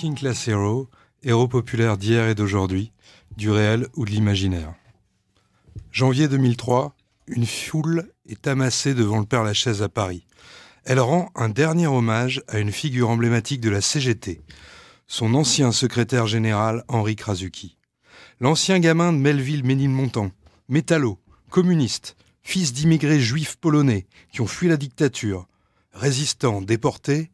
King Class Hero, héros populaire d'hier et d'aujourd'hui, du réel ou de l'imaginaire. Janvier 2003, une foule est amassée devant le Père Lachaise à Paris. Elle rend un dernier hommage à une figure emblématique de la CGT, son ancien secrétaire général Henri Krasuki. L'ancien gamin de Melville Ménilmontant, métallo, communiste, fils d'immigrés juifs polonais qui ont fui la dictature, résistant, déporté,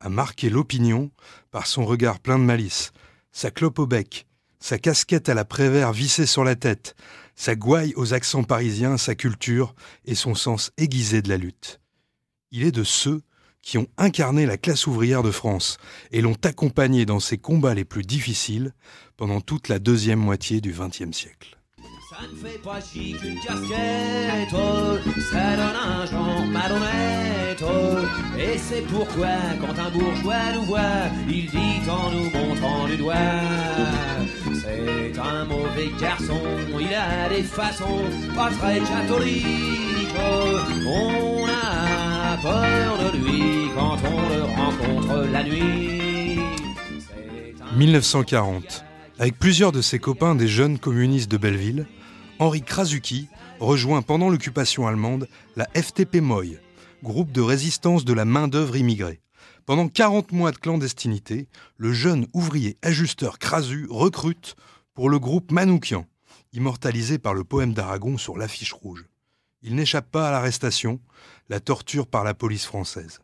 a marqué l'opinion par son regard plein de malice, sa clope au bec, sa casquette à la Prévert vissée sur la tête, sa gouaille aux accents parisiens, sa culture et son sens aiguisé de la lutte. Il est de ceux qui ont incarné la classe ouvrière de France et l'ont accompagnée dans ses combats les plus difficiles pendant toute la deuxième moitié du XXe siècle. Et c'est pourquoi, quand un bourgeois nous voit, il dit en nous montrant du doigt C'est un mauvais garçon, il a des façons pas très catholiques. On a peur de lui quand on le rencontre la nuit. 1940. Avec plusieurs de ses copains des jeunes communistes de Belleville, Henri Krasuki rejoint pendant l'occupation allemande la FTP Moy, groupe de résistance de la main-d'œuvre immigrée. Pendant 40 mois de clandestinité, le jeune ouvrier ajusteur Crasu recrute pour le groupe Manoukian, immortalisé par le poème d'Aragon sur l'affiche rouge. Il n'échappe pas à l'arrestation, la torture par la police française.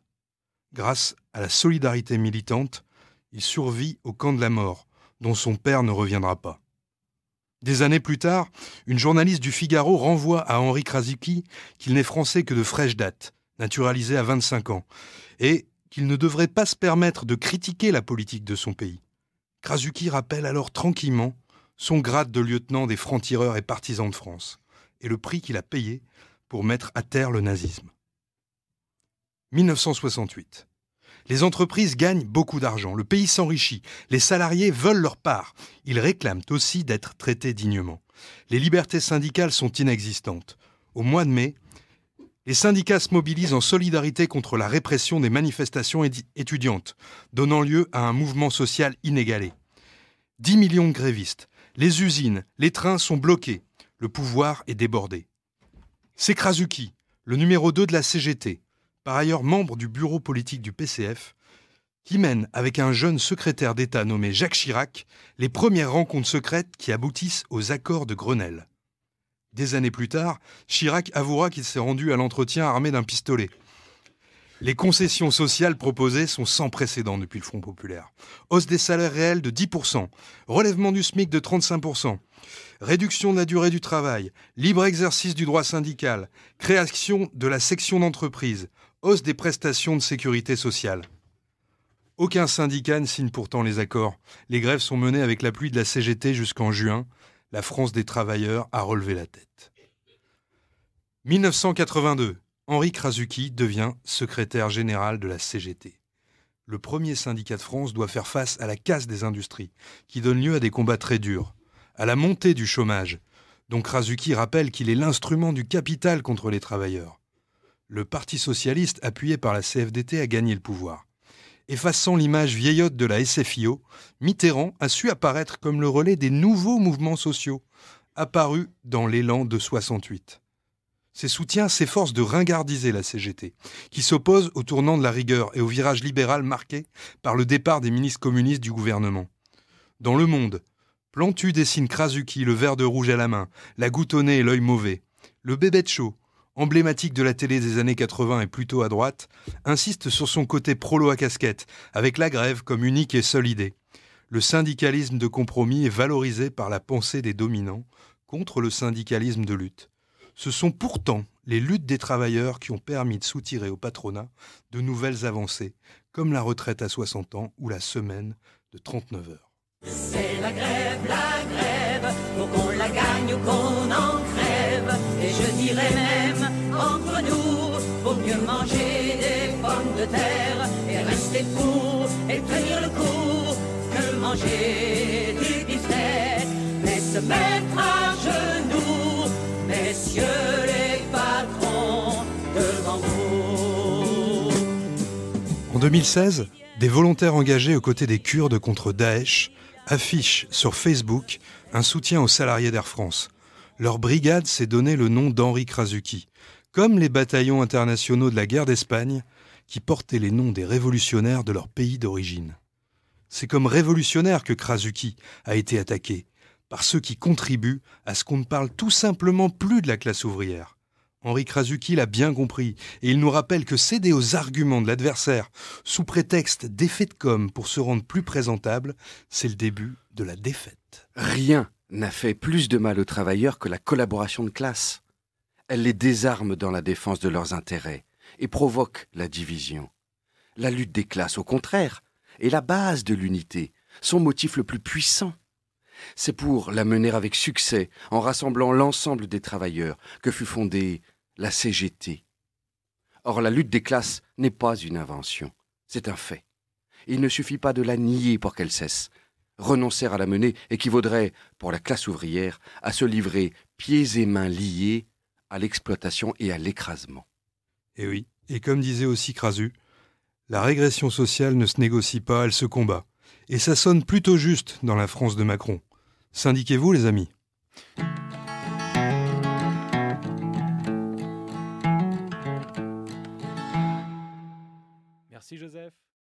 Grâce à la solidarité militante, il survit au camp de la mort, dont son père ne reviendra pas. Des années plus tard, une journaliste du Figaro renvoie à Henri Krasuki qu'il n'est français que de fraîche date, naturalisé à 25 ans, et qu'il ne devrait pas se permettre de critiquer la politique de son pays. Krasuki rappelle alors tranquillement son grade de lieutenant des francs-tireurs et partisans de France, et le prix qu'il a payé pour mettre à terre le nazisme. 1968. Les entreprises gagnent beaucoup d'argent, le pays s'enrichit, les salariés veulent leur part, ils réclament aussi d'être traités dignement. Les libertés syndicales sont inexistantes. Au mois de mai, les syndicats se mobilisent en solidarité contre la répression des manifestations étudiantes, donnant lieu à un mouvement social inégalé. 10 millions de grévistes, les usines, les trains sont bloqués, le pouvoir est débordé. C'est Krasuki, le numéro 2 de la CGT, par ailleurs membre du bureau politique du PCF, qui mène avec un jeune secrétaire d'État nommé Jacques Chirac les premières rencontres secrètes qui aboutissent aux accords de Grenelle. Des années plus tard, Chirac avouera qu'il s'est rendu à l'entretien armé d'un pistolet. Les concessions sociales proposées sont sans précédent depuis le Front populaire. Hausse des salaires réels de 10%, relèvement du SMIC de 35%, réduction de la durée du travail, libre exercice du droit syndical, création de la section d'entreprise, hausse des prestations de sécurité sociale. Aucun syndicat ne signe pourtant les accords. Les grèves sont menées avec l'appui de la CGT jusqu'en juin, la France des travailleurs a relevé la tête. 1982, Henri Krasuki devient secrétaire général de la CGT. Le premier syndicat de France doit faire face à la casse des industries, qui donne lieu à des combats très durs, à la montée du chômage, dont Krasuki rappelle qu'il est l'instrument du capital contre les travailleurs. Le Parti socialiste, appuyé par la CFDT, a gagné le pouvoir. Effaçant l'image vieillotte de la SFIO, Mitterrand a su apparaître comme le relais des nouveaux mouvements sociaux, apparus dans l'élan de 68. Ses soutiens s'efforcent de ringardiser la CGT, qui s'oppose au tournant de la rigueur et au virage libéral marqué par le départ des ministres communistes du gouvernement. Dans Le Monde, Plantu dessine Krasuki, le verre de rouge à la main, la gouttonnée et l'œil mauvais. Le bébé de chaud, emblématique de la télé des années 80 et plutôt à droite, insiste sur son côté prolo à casquette, avec la grève comme unique et seule idée. Le syndicalisme de compromis est valorisé par la pensée des dominants contre le syndicalisme de lutte. Ce sont pourtant les luttes des travailleurs qui ont permis de soutirer au patronat de nouvelles avancées, comme la retraite à 60 ans ou la semaine de 39 heures. C'est la grève, la grève, pour qu'on la gagne ou qu'on en crève, et je dirais même entre nous, vaut mieux manger des pommes de terre et rester fou et tenir le coup que manger du bifteck. Mais se mettre à genoux, messieurs les patrons, devant vous. En 2016, des volontaires engagés aux côtés des Kurdes contre Daesh affichent sur Facebook un soutien aux salariés d'Air France. Leur brigade s'est donné le nom d'Henri Krasuki comme les bataillons internationaux de la guerre d'Espagne, qui portaient les noms des révolutionnaires de leur pays d'origine. C'est comme révolutionnaire que Krasuki a été attaqué, par ceux qui contribuent à ce qu'on ne parle tout simplement plus de la classe ouvrière. Henri Krasuki l'a bien compris, et il nous rappelle que céder aux arguments de l'adversaire, sous prétexte d'effet de com pour se rendre plus présentable, c'est le début de la défaite. Rien n'a fait plus de mal aux travailleurs que la collaboration de classe. Elle les désarme dans la défense de leurs intérêts et provoque la division. La lutte des classes, au contraire, est la base de l'unité, son motif le plus puissant. C'est pour la mener avec succès, en rassemblant l'ensemble des travailleurs, que fut fondée la CGT. Or, la lutte des classes n'est pas une invention, c'est un fait. Il ne suffit pas de la nier pour qu'elle cesse. Renoncer à la mener équivaudrait, pour la classe ouvrière, à se livrer pieds et mains liés à l'exploitation et à l'écrasement. Et eh oui, et comme disait aussi Crasu, la régression sociale ne se négocie pas, elle se combat. Et ça sonne plutôt juste dans la France de Macron. Syndiquez-vous les amis. Merci Joseph.